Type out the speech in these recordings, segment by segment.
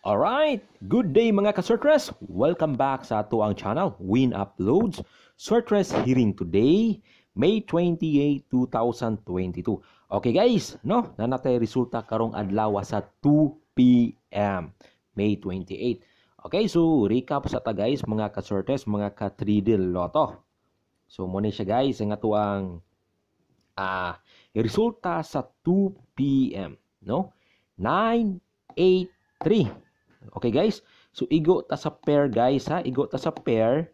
Alright, good day mga ka-sortress! Welcome back sa ato ang channel, Win Uploads. Sortress hearing today, May 28, 2022. Okay guys, no? Nanatay resulta karong adlaw sa 2 p.m. May 28. Okay, so recap sa ta guys, mga ka-sortress, mga ka-tridil loto. So muna siya guys, ang ato ang uh, resulta sa 2 p.m. No? 9, 8, 3. Okay guys? So igo ta sa pair guys ha, igo ta sa pair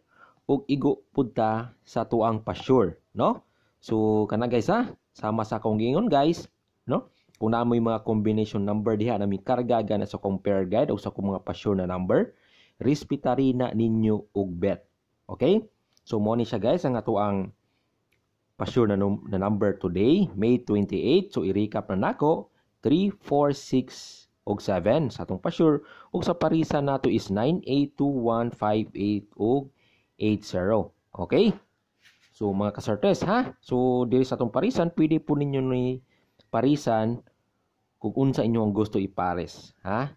ug igo pud ta sa tuang pasture, no? So kana guys ha, sama sa akong gingon guys, no? Kung na mga combination number diha na may karga gana sa compare guide o sa kung mga pasure na number, respetari na ninyo og bet. Okay? So mo ni siya guys ang atuang ang pasure na, num- na number today, May 28. So i-recap na nako, 3, 4, 6, og 7 sa atong pa-sure og sa parisa nato is 982158 og 80. Okay? So mga kasortes ha. So diri sa atong parisan pwede po ninyo ni parisan kung unsa inyo ang gusto ipares ha.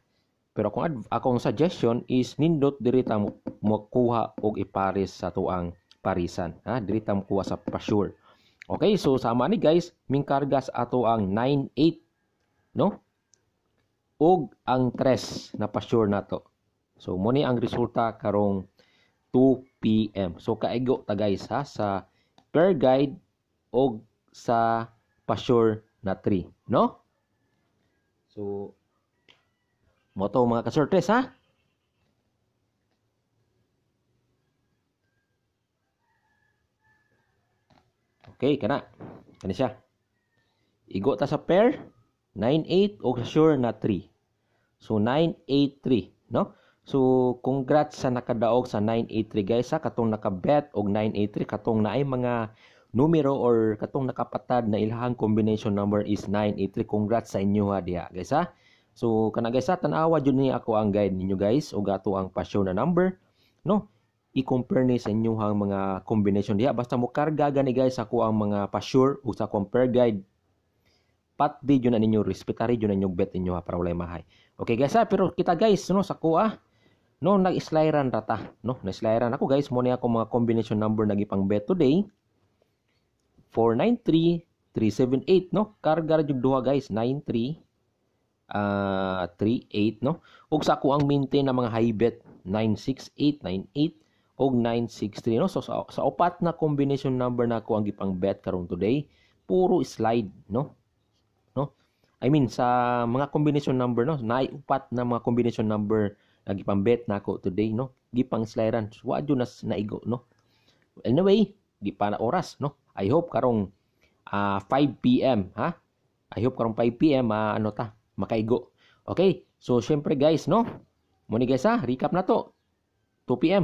Pero kung akong suggestion is nindot diri ta makuha og ipares sa tuang parisan ha. Diri ta makuha sa pa-sure. Okay, so sama ni guys, mingkargas ato ang 98 no? ug ang 3 na pa-sure na to. So muni ang resulta karong 2 PM. So kaigo ta guys ha sa pair guide og sa pa-sure na 3, no? So mo to mga kasortes ha. Okay, kana. Kani siya. Igo ta sa pair. 9-8 o sure na 3. So 9-8-3, no? So congrats sa nakadaog sa 9-8-3 guys sa katong nakabet og 9-8-3 katong naay mga numero or katong nakapatad na ilahang combination number is 983. Congrats sa inyo ha diha guys ha. So kana guys ha tanawa jud ni ako ang guide ninyo guys og ato ang pasyon na number no. I-compare ni sa inyo mga combination diha basta mo karga gani guys ako ang mga pasure o sa compare guide pat di jud na ninyo respetari jud na ninyo bet ninyo ha para walay mahay okay guys ha pero kita guys no sa kuha no nag-slayran rata no nag-slayran ako guys mo ni ako mga combination number nagipang bet today 493 378 no karga ra jud duha guys 93 uh, 38 no ug sa ako ang maintain na mga high bet 96898 98 og 963 no so sa, sa upat na combination number na ko ang gipang bet karon today puro slide no I mean sa mga combination number no, naay upat na mga combination number nga gipambet nako na today no. Gipang sliran. So, wa do nas naigo no. Anyway, di pa na oras no. I hope karong uh, 5 PM ha. I hope karong 5 PM uh, ano ta makaigo. Okay? So syempre guys no. Mo ni guys ha, recap na to. 2 PM.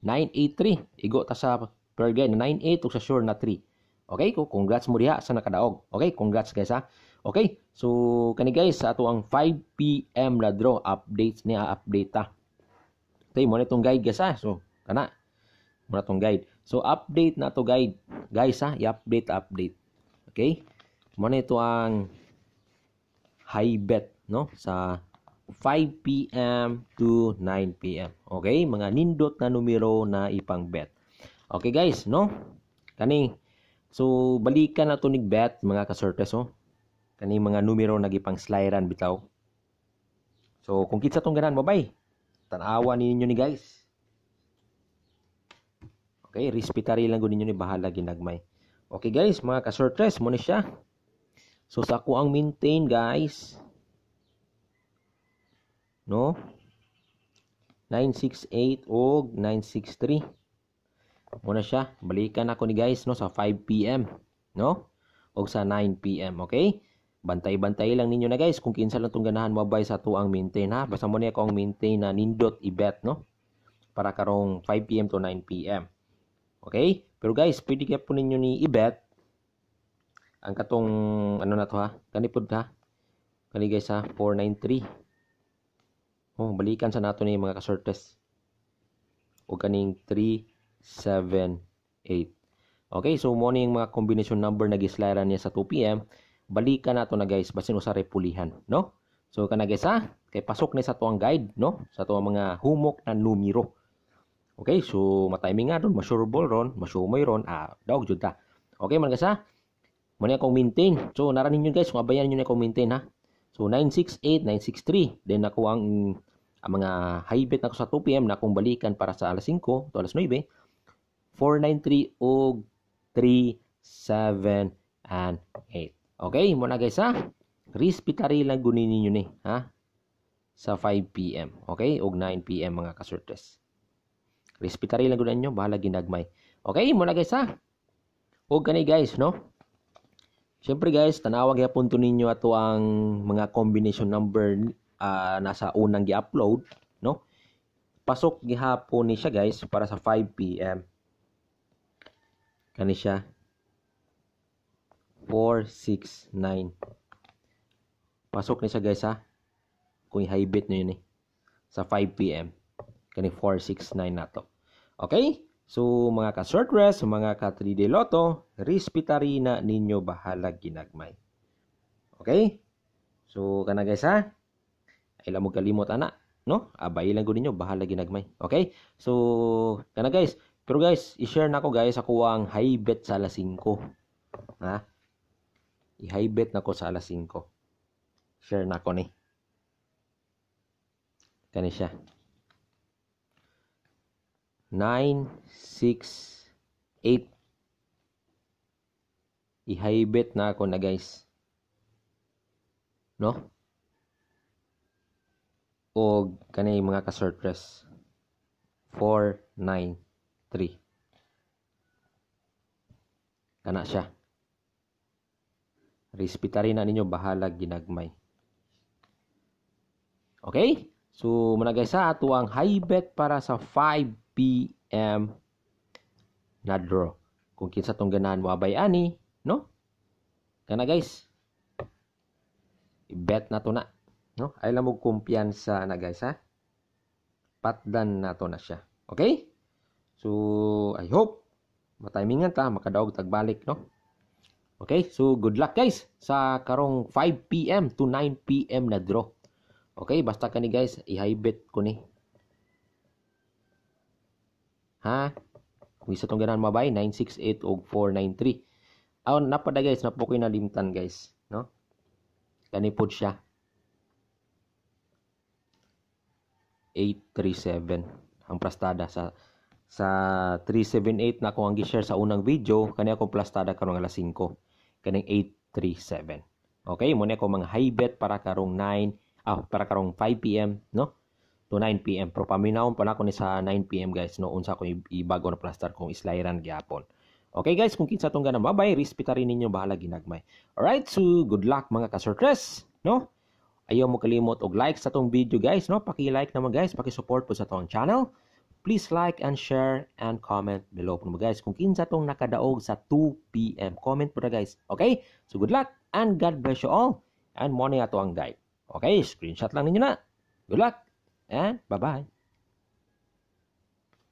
983 igo ta sa per guy na 98 ug sa sure na 3. Okay, congrats mo diha sa nakadaog. Okay, congrats guys ha. Okay? So, kani guys, ato ang 5 p.m. na draw. Updates niya, update ta. Okay, muna itong guide guys ha. So, kana. Muna itong guide. So, update na to guide. Guys ha, i-update, update. Okay? Mo Muna ito ang high bet, no? Sa 5 p.m. to 9 p.m. Okay? Mga nindot na numero na ipang bet. Okay guys, no? Kani, so balikan na to ni bet mga kasortes, oh kaning mga numero na nagipang slidean bitaw so kung kitsa tong ganan mo babay tanawa ninyo ni guys okay respetary lang gud ninyo ni bahala ginagmay okay guys mga ka surtres mo ni siya so sa ko ang maintain guys no 968 og 963 muna siya balikan ako ni guys no sa 5 pm no og sa 9 pm okay bantay-bantay lang ninyo na guys kung kinsa lang tong ganahan mabay sa to ang maintain ha basta mo niya ko ang maintain na nindot ibet no para karong 5 pm to 9 pm okay pero guys pwede ka po ninyo ni ibet ang katong ano na to ha kanipod ha kani guys ha 493 oh balikan sa nato ni mga kasortes o kaning 378 okay so mo ni mga combination number na gislaran niya sa 2 pm balikan nato na guys basin usa repulihan no so kana guys ha kay pasok ni sa tuang guide no sa tuang mga humok na numero okay so matiming nga ron masurebol ron masumoy ron ah daog jud ta okay man guys ha mo akong maintain so nara ninyo guys kung abayan ninyo na akong maintain ha so 968 963 then ako ang ang mga high bet na sa 2 pm na akong balikan para sa alas 5 to alas 9 493 og 3 7 and 8 Okay, mo na guys ha. Respiratory lang gunin ninyo ni, ha? Sa 5 PM, okay? Og 9 PM mga kasurtes. Respiratory lang gunin nyo, bahala ginagmay. Okay, mo na guys ha. Og kani guys, no? Siyempre guys, tanawag yapon to ninyo ato ang mga combination number uh, nasa unang gi-upload, no? Pasok gihapon ni siya guys para sa 5 PM. Kani siya 469. Pasok ni sa guys ha. Kung high bit nyo yun eh. Sa 5pm. Kani 469 na to. Okay? So mga ka-short rest, mga ka-3D lotto, respitari na ninyo bahala ginagmay. Okay? So kana guys ha. Ay mo kalimot ana, no? Abay lang gud ninyo bahala ginagmay. Okay? So kana guys, pero guys, i-share nako guys ako ang high bet sa alas 5. Ha? I-high bet na ko sa alas 5. Share na ko ni. Kani siya. 9, 6, 8. I-high bet na ako na guys. No? O kani mga ka-surprise. 4, 9, 3. Kana siya. Respetari na ninyo bahala ginagmay. Okay? So, muna guys ha, ato ang high bet para sa 5 p.m. na draw. Kung kinsa tong ganahan mo abay ani, no? Kana guys. I-bet na to na, no? Ay lang mo kumpiyansa na guys ha. Patdan na to na siya. Okay? So, I hope matimingan ta makadaog tagbalik, no? Okay? So, good luck guys sa karong 5pm to 9pm na draw. Okay? Basta kani guys, i-high bet ko ni. Ha? Kung isa tong ganahan mabay, 968 og 493. Aw, napada guys, napukoy na limtan guys. No? Kanipod siya. 837 ang prastada sa sa 378 na akong ang share sa unang video kani akong plastada karong alas 5 kaning 837 okay mo ko mga high bet para karong 9 ah para karong 5 pm no to 9 pm pero paminawon pa na nako ni sa 9 pm guys no unsa ko ibago na plaster kung islayran gyapon Okay guys, kung kinsa tong ganang babay, respita rin ninyo bahala ginagmay. Alright, so good luck mga kasortres, no? Ayaw mo kalimot og like sa tong video guys, no? Paki-like naman guys, paki-support po sa tong channel. Please like and share and comment below po guys kung kinsa tong nakadaog sa 2 p.m. Comment po na guys. Okay? So good luck and God bless you all. And morning ato ang guide. Okay? Screenshot lang ninyo na. Good luck and bye-bye.